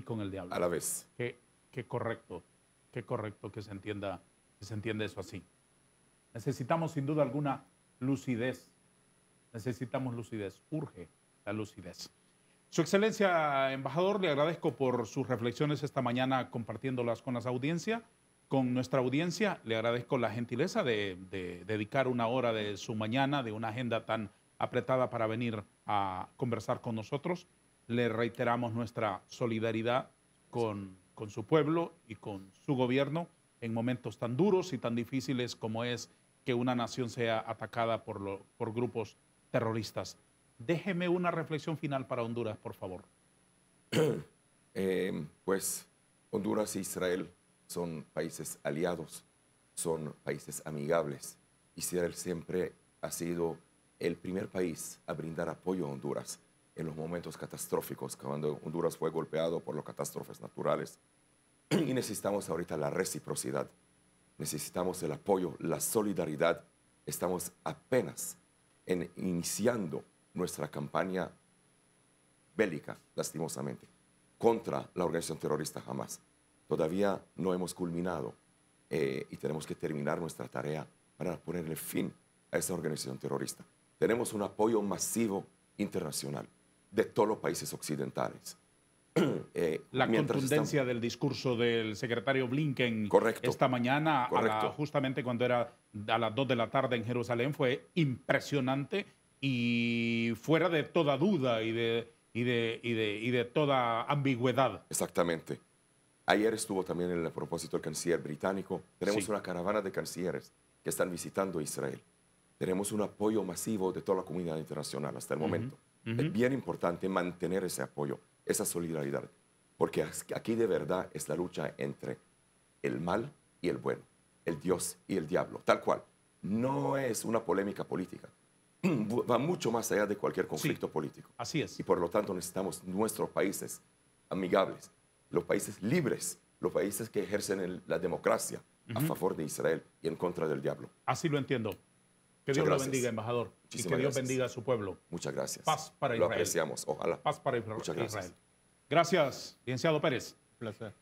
con el diablo. A la vez. Qué, correcto, qué correcto que se entienda, que se entienda eso así. Necesitamos sin duda alguna lucidez. Necesitamos lucidez. Urge la lucidez. Su Excelencia, embajador, le agradezco por sus reflexiones esta mañana compartiéndolas con las audiencia, con nuestra audiencia. Le agradezco la gentileza de dedicar una hora de su mañana, de una agenda tan apretada para venir a conversar con nosotros le reiteramos nuestra solidaridad con, su pueblo y con su gobierno en momentos tan duros y tan difíciles como es que una nación sea atacada por, grupos terroristas. Déjeme una reflexión final para Honduras, por favor. Eh, pues Honduras e Israel son países aliados, son países amigables. Israel siempre ha sido el primer país a brindar apoyo a Honduras en los momentos catastróficos, cuando Honduras fue golpeado por las catástrofes naturales. Y necesitamos ahorita la reciprocidad, necesitamos el apoyo, la solidaridad. Estamos apenas en iniciando nuestra campaña bélica, lastimosamente, contra la organización terrorista Hamas. Todavía no hemos culminado eh, y tenemos que terminar nuestra tarea para ponerle fin a esa organización terrorista. Tenemos un apoyo masivo internacional de todos los países occidentales. Eh, la contundencia del discurso del secretario Blinken esta mañana, justamente cuando era a las 2 de la tarde en Jerusalén, fue impresionante y fuera de toda duda y de, toda ambigüedad. Exactamente. Ayer estuvo también en el propósito el canciller británico. Tenemos una caravana de cancilleres que están visitando Israel. Tenemos un apoyo masivo de toda la comunidad internacional hasta el momento. Es bien importante mantener ese apoyo, esa solidaridad, porque aquí de verdad es la lucha entre el mal y el bueno, el Dios y el diablo, tal cual. No es una polémica política, va mucho más allá de cualquier conflicto político. Así es. Y por lo tanto necesitamos nuestros países amigables, los países libres, los países que ejercen la democracia a favor de Israel y en contra del diablo. Así lo entiendo. Que Dios lo bendiga, embajador. y que Dios bendiga a su pueblo. Muchas gracias. Paz para Israel. Lo apreciamos, ojalá. Paz para Israel. Muchas gracias. Gracias, licenciado Pérez. placer.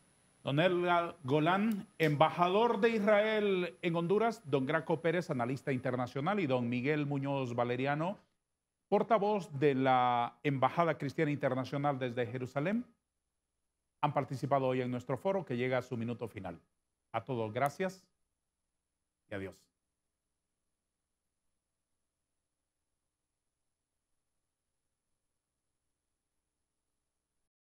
Don Elga Golán, embajador de Israel en Honduras, don Graco Pérez, analista internacional, y don Miguel Muñoz Valeriano, portavoz de la Embajada Cristiana Internacional desde Jerusalén, han participado hoy en nuestro foro que llega a su minuto final. A todos, gracias y adiós.